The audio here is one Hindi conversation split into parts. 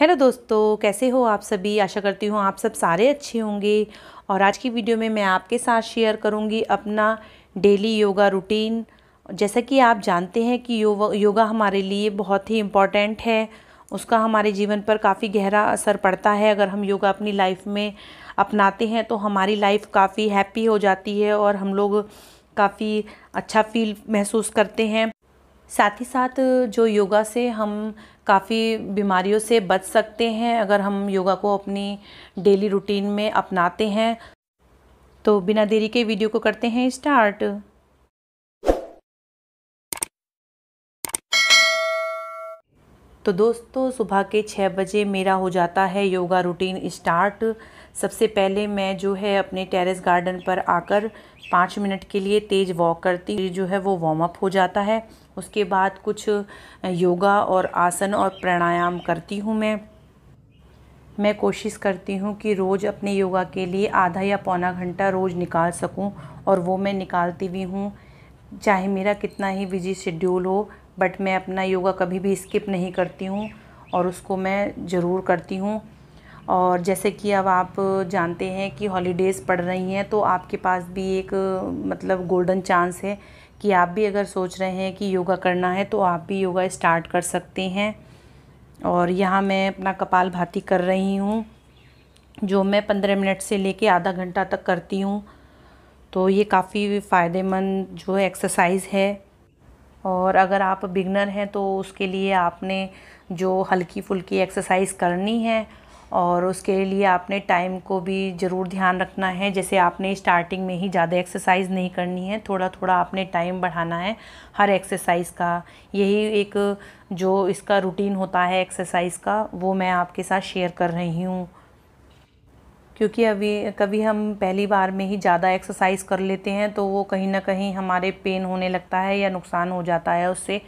हेलो दोस्तों कैसे हो आप सभी आशा करती हूँ आप सब सारे अच्छे होंगे और आज की वीडियो में मैं आपके साथ शेयर करूँगी अपना डेली योगा रूटीन जैसा कि आप जानते हैं कि योगा हमारे लिए बहुत ही इम्पॉर्टेंट है उसका हमारे जीवन पर काफ़ी गहरा असर पड़ता है अगर हम योगा अपनी लाइफ में अपनाते हैं तो हमारी लाइफ काफ़ी हैप्पी हो जाती है और हम लोग काफ़ी अच्छा फील महसूस करते हैं साथ ही साथ जो योगा से हम काफ़ी बीमारियों से बच सकते हैं अगर हम योगा को अपनी डेली रूटीन में अपनाते हैं तो बिना देरी के वीडियो को करते हैं स्टार्ट तो दोस्तों सुबह के छः बजे मेरा हो जाता है योगा रूटीन स्टार्ट सबसे पहले मैं जो है अपने टेरेस गार्डन पर आकर पाँच मिनट के लिए तेज़ वॉक करती जो है वो वार्म अप हो जाता है उसके बाद कुछ योगा और आसन और प्राणायाम करती हूँ मैं मैं कोशिश करती हूँ कि रोज़ अपने योगा के लिए आधा या पौना घंटा रोज़ निकाल सकूँ और वो मैं निकालती भी हूँ चाहे मेरा कितना ही बिजी शेड्यूल हो बट मैं अपना योगा कभी भी स्किप नहीं करती हूँ और उसको मैं ज़रूर करती हूँ और जैसे कि अब आप जानते हैं कि हॉलीडेज़ पड़ रही हैं तो आपके पास भी एक मतलब गोल्डन चांस है कि आप भी अगर सोच रहे हैं कि योगा करना है तो आप भी योगा स्टार्ट कर सकते हैं और यहाँ मैं अपना कपाल भाती कर रही हूँ जो मैं पंद्रह मिनट से लेके आधा घंटा तक करती हूँ तो ये काफ़ी फ़ायदेमंद जो है एक्सरसाइज है और अगर आप बिगनर हैं तो उसके लिए आपने जो हल्की फुल्की एक्सरसाइज करनी है और उसके लिए आपने टाइम को भी ज़रूर ध्यान रखना है जैसे आपने स्टार्टिंग में ही ज़्यादा एक्सरसाइज नहीं करनी है थोड़ा थोड़ा आपने टाइम बढ़ाना है हर एक्सरसाइज का यही एक जो इसका रूटीन होता है एक्सरसाइज का वो मैं आपके साथ शेयर कर रही हूँ क्योंकि अभी कभी हम पहली बार में ही ज़्यादा एक्सरसाइज कर लेते हैं तो वो कहीं ना कहीं हमारे पेन होने लगता है या नुकसान हो जाता है उससे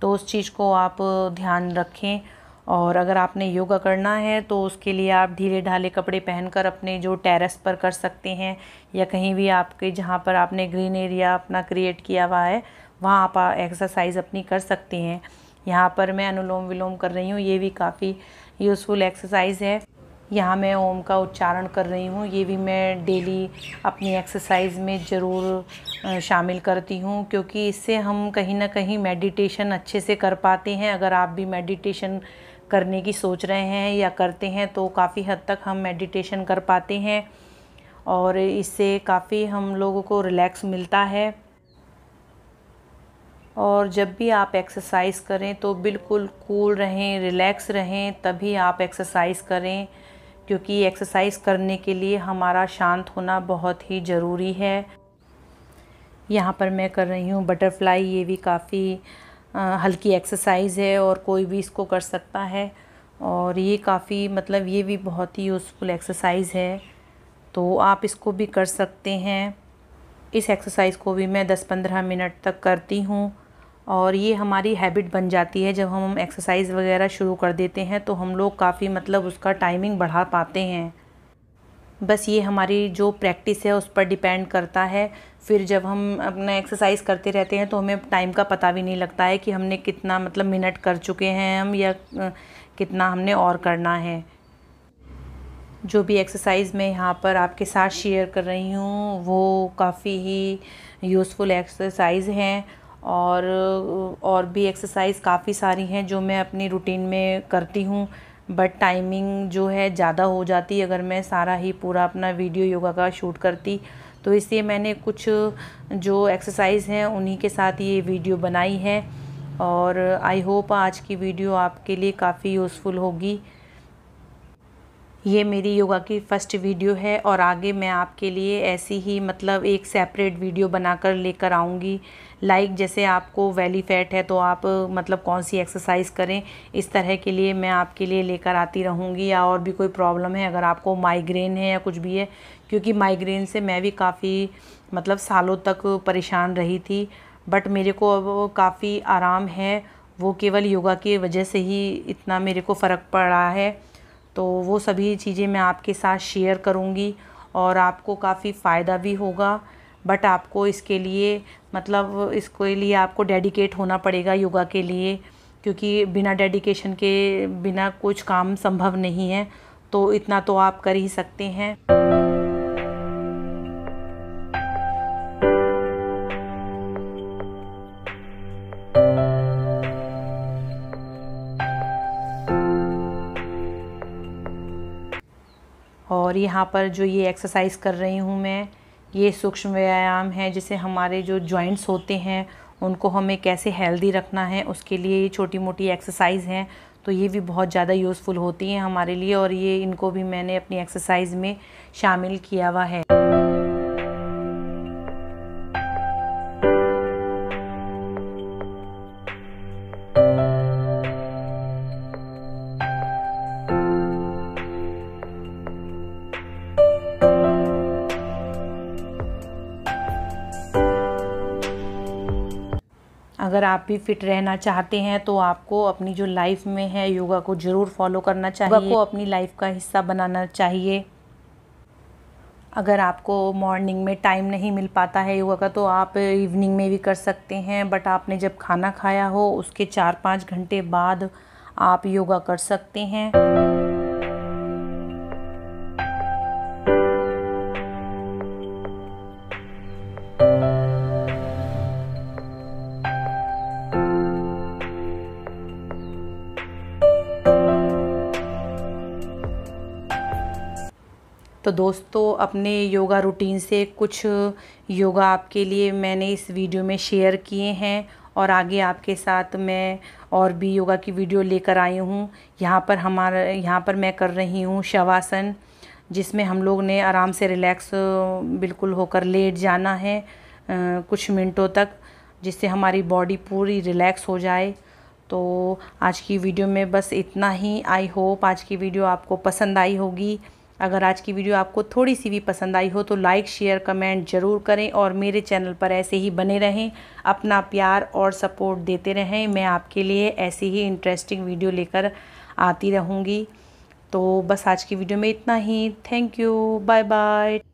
तो उस चीज़ को आप ध्यान रखें और अगर आपने योगा करना है तो उसके लिए आप ढीले ढाले कपड़े पहनकर अपने जो टेरेस पर कर सकते हैं या कहीं भी आपके जहाँ पर आपने ग्रीन एरिया अपना क्रिएट किया हुआ है वहाँ आप एक्सरसाइज अपनी कर सकते हैं यहाँ पर मैं अनुलोम विलोम कर रही हूँ ये भी काफ़ी यूज़फुल एक्सरसाइज है यहाँ मैं ओम का उच्चारण कर रही हूँ ये भी मैं डेली अपनी एक्सरसाइज में ज़रूर शामिल करती हूँ क्योंकि इससे हम कहीं ना कहीं मेडिटेशन अच्छे से कर पाते हैं अगर आप भी मेडिटेशन करने की सोच रहे हैं या करते हैं तो काफ़ी हद तक हम मेडिटेशन कर पाते हैं और इससे काफ़ी हम लोगों को रिलैक्स मिलता है और जब भी आप एक्सरसाइज करें तो बिल्कुल कूल रहें रिलैक्स रहें तभी आप एक्सरसाइज करें क्योंकि एक्सरसाइज करने के लिए हमारा शांत होना बहुत ही ज़रूरी है यहाँ पर मैं कर रही हूँ बटरफ्लाई ये भी काफ़ी हल्की एक्सरसाइज है और कोई भी इसको कर सकता है और ये काफ़ी मतलब ये भी बहुत ही यूज़फुल एक्सरसाइज है तो आप इसको भी कर सकते हैं इस एक्सरसाइज को भी मैं 10-15 मिनट तक करती हूँ और ये हमारी हैबिट बन जाती है जब हम एक्सरसाइज वगैरह शुरू कर देते हैं तो हम लोग काफ़ी मतलब उसका टाइमिंग बढ़ा पाते हैं बस ये हमारी जो प्रैक्टिस है उस पर डिपेंड करता है फिर जब हम अपना एक्सरसाइज करते रहते हैं तो हमें टाइम का पता भी नहीं लगता है कि हमने कितना मतलब मिनट कर चुके हैं हम या कितना हमने और करना है जो भी एक्सरसाइज मैं यहाँ पर आपके साथ शेयर कर रही हूँ वो काफ़ी ही यूज़फुल एक्सरसाइज हैं और और भी एक्सरसाइज काफ़ी सारी हैं जो मैं अपनी रूटीन में करती हूँ बट टाइमिंग जो है ज़्यादा हो जाती अगर मैं सारा ही पूरा अपना वीडियो योगा का शूट करती तो इसलिए मैंने कुछ जो एक्सरसाइज हैं उन्हीं के साथ ये वीडियो बनाई है और आई होप आज की वीडियो आपके लिए काफ़ी यूज़फुल होगी ये मेरी योगा की फ़र्स्ट वीडियो है और आगे मैं आपके लिए ऐसी ही मतलब एक सेपरेट वीडियो बनाकर लेकर आऊँगी लाइक जैसे आपको वैली फैट है तो आप मतलब कौन सी एक्सरसाइज करें इस तरह के लिए मैं आपके लिए लेकर आती रहूँगी या और भी कोई प्रॉब्लम है अगर आपको माइग्रेन है या कुछ भी है क्योंकि माइग्रेन से मैं भी काफ़ी मतलब सालों तक परेशान रही थी बट मेरे को अब काफ़ी आराम है वो केवल योगा की वजह से ही इतना मेरे को फ़र्क पड़ रहा है तो वो सभी चीज़ें मैं आपके साथ शेयर करूँगी और आपको काफ़ी फ़ायदा भी होगा बट आपको इसके लिए मतलब इसके लिए आपको डेडिकेट होना पड़ेगा योगा के लिए क्योंकि बिना डेडिकेशन के बिना कुछ काम संभव नहीं है तो इतना तो आप कर ही सकते हैं और यहाँ पर जो ये एक्सरसाइज कर रही हूँ मैं ये सूक्ष्म व्यायाम है जिसे हमारे जो जॉइंट्स होते हैं उनको हमें कैसे हेल्दी रखना है उसके लिए ये छोटी मोटी एक्सरसाइज हैं तो ये भी बहुत ज़्यादा यूज़फुल होती हैं हमारे लिए और ये इनको भी मैंने अपनी एक्सरसाइज में शामिल किया हुआ है अगर आप भी फिट रहना चाहते हैं तो आपको अपनी जो लाइफ में है योगा को ज़रूर फॉलो करना चाहिए योगा को अपनी लाइफ का हिस्सा बनाना चाहिए अगर आपको मॉर्निंग में टाइम नहीं मिल पाता है योगा का तो आप इवनिंग में भी कर सकते हैं बट आपने जब खाना खाया हो उसके चार पाँच घंटे बाद आप योगा कर सकते हैं तो दोस्तों अपने योगा रूटीन से कुछ योगा आपके लिए मैंने इस वीडियो में शेयर किए हैं और आगे आपके साथ मैं और भी योगा की वीडियो लेकर आई हूँ यहाँ पर हमारा यहाँ पर मैं कर रही हूँ शवासन जिसमें हम लोग ने आराम से रिलैक्स बिल्कुल होकर लेट जाना है आ, कुछ मिनटों तक जिससे हमारी बॉडी पूरी रिलैक्स हो जाए तो आज की वीडियो में बस इतना ही आई होप आज की वीडियो आपको पसंद आई होगी अगर आज की वीडियो आपको थोड़ी सी भी पसंद आई हो तो लाइक शेयर कमेंट ज़रूर करें और मेरे चैनल पर ऐसे ही बने रहें अपना प्यार और सपोर्ट देते रहें मैं आपके लिए ऐसी ही इंटरेस्टिंग वीडियो लेकर आती रहूँगी तो बस आज की वीडियो में इतना ही थैंक यू बाय बाय